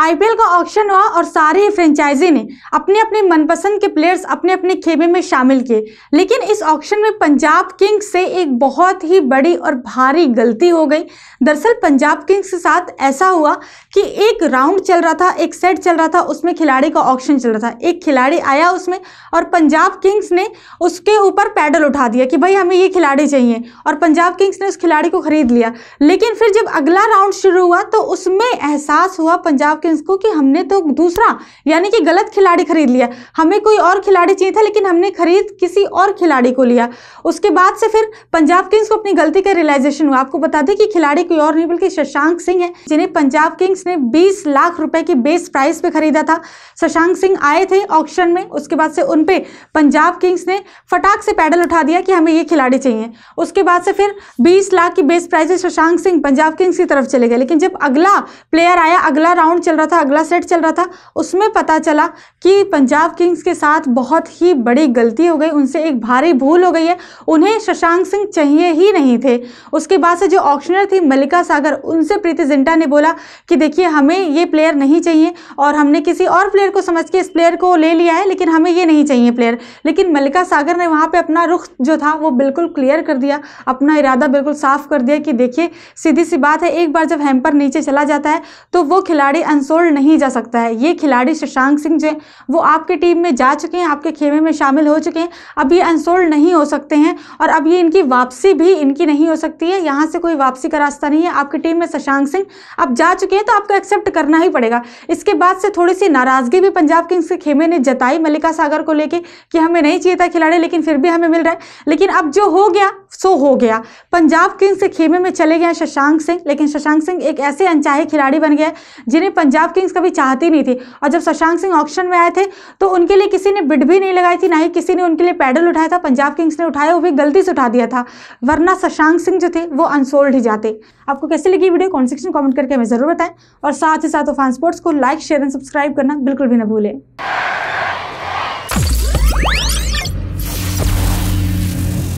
IPL का auction हुआ और सारे ही फ्रेंचाइजी ने अपने अपने मनपसंद के प्लेयर्स अपने अपने खेमे में शामिल किए लेकिन इस ऑक्शन में पंजाब किंग्स से एक बहुत ही बड़ी और भारी गलती हो गई दरअसल पंजाब किंग्स के साथ ऐसा हुआ कि एक राउंड चल रहा था एक सेट चल रहा था उसमें खिलाड़ी का ऑक्शन चल रहा था एक खिलाड़ी आया उसमें और पंजाब किंग्स ने उसके ऊपर पैडल उठा दिया कि भाई हमें ये खिलाड़ी चाहिए और पंजाब किंग्स ने उस खिलाड़ी को खरीद लिया लेकिन फिर जब अगला राउंड शुरू हुआ तो उसमें एहसास हुआ पंजाब फैंस को कि हमने तो दूसरा यानी कि गलत खिलाड़ी खरीद लिया हमें कोई और खिलाड़ी चाहिए था लेकिन हमने खरीद किसी और खिलाड़ी को लिया उसके बाद से फिर पंजाब किंग्स को अपनी गलती का रियलाइजेशन हुआ आपको बता दें कि खिलाड़ी कोई और नहीं बल्कि शशांक सिंह है जिन्हें पंजाब किंग्स ने बीस लाख रुपए की बेस प्राइस पर खरीदा था शशांक सिंह आए थे ऑप्शन में उसके बाद से उन पर पंजाब किंग्स ने फटाक से पैडल उठा दिया कि हमें ये खिलाड़ी चाहिए उसके बाद से फिर बीस लाख की base price Shashank Singh Punjab Kings की तरफ चले गए लेकिन जब अगला प्लेयर आया अगला राउंड चल रहा था अगला सेट चल रहा था उसमें पता चला कि पंजाब किंग्स के साथ बहुत ही बड़ी गलती हो गई उनसे एक भारी भूल हो गई है उन्हें शशांक सिंह चाहिए ही नहीं थे उसके बाद से जो ऑक्शनर थी मल्लिका सागर उनसे प्रीति जिंटा ने बोला कि देखिए हमें ये प्लेयर नहीं चाहिए और हमने किसी और प्लेयर को समझ के इस प्लेयर को ले लिया है लेकिन हमें ये नहीं चाहिए प्लेयर लेकिन मल्लिका सागर ने वहाँ पर अपना रुख जो था वो बिल्कुल क्लियर कर दिया अपना इरादा बिल्कुल साफ कर दिया कि देखिए सीधी सी बात है एक बार जब हैम्पर नीचे चला जाता है तो वो खिलाड़ी कंसोल्ड नहीं जा सकता है ये खिलाड़ी शशांक सिंह जो वो आपकी टीम में जा चुके हैं आपके खेमे में शामिल हो चुके हैं अब ये अनसोल्ड नहीं हो सकते हैं और अब ये इनकी वापसी भी इनकी नहीं हो सकती है यहाँ से कोई वापसी का रास्ता नहीं है आपकी टीम में शशांक सिंह अब जा चुके हैं तो आपको एक्सेप्ट करना ही पड़ेगा इसके बाद से थोड़ी सी नाराज़गी भी पंजाब किंग्स के खेमे ने जताई मल्लिका सागर को लेकर कि हमें नहीं चाहिए था खिलाड़ी लेकिन फिर भी हमें मिल रहा है लेकिन अब जो हो गया सो हो गया पंजाब किंग्स के खेमे में चले गए शशांक सिंह लेकिन शशांक सिंह एक ऐसे अनचाहे खिलाड़ी बन गए जिन्हें पंजाब किंग्स कभी चाहती नहीं थी और जब शशांक सिंह ऑप्शन में आए थे तो उनके लिए किसी ने बिड भी नहीं लगाई थी ना ही किसी ने उनके लिए पैडल उठाया था पंजाब किंग्स ने उठाया वो भी गलती से उठा दिया था वरना शशांक सिंह जो थे वो अनसोल्ड ही जाते आपको कैसे लगी वीडियो कॉमेंट सेक्शन कॉमेंट करके हमें ज़रूर बताएं और साथ ही साथ उफान तो स्पोर्ट्स को लाइक शेयर एंड सब्सक्राइब करना बिल्कुल भी ना भूलें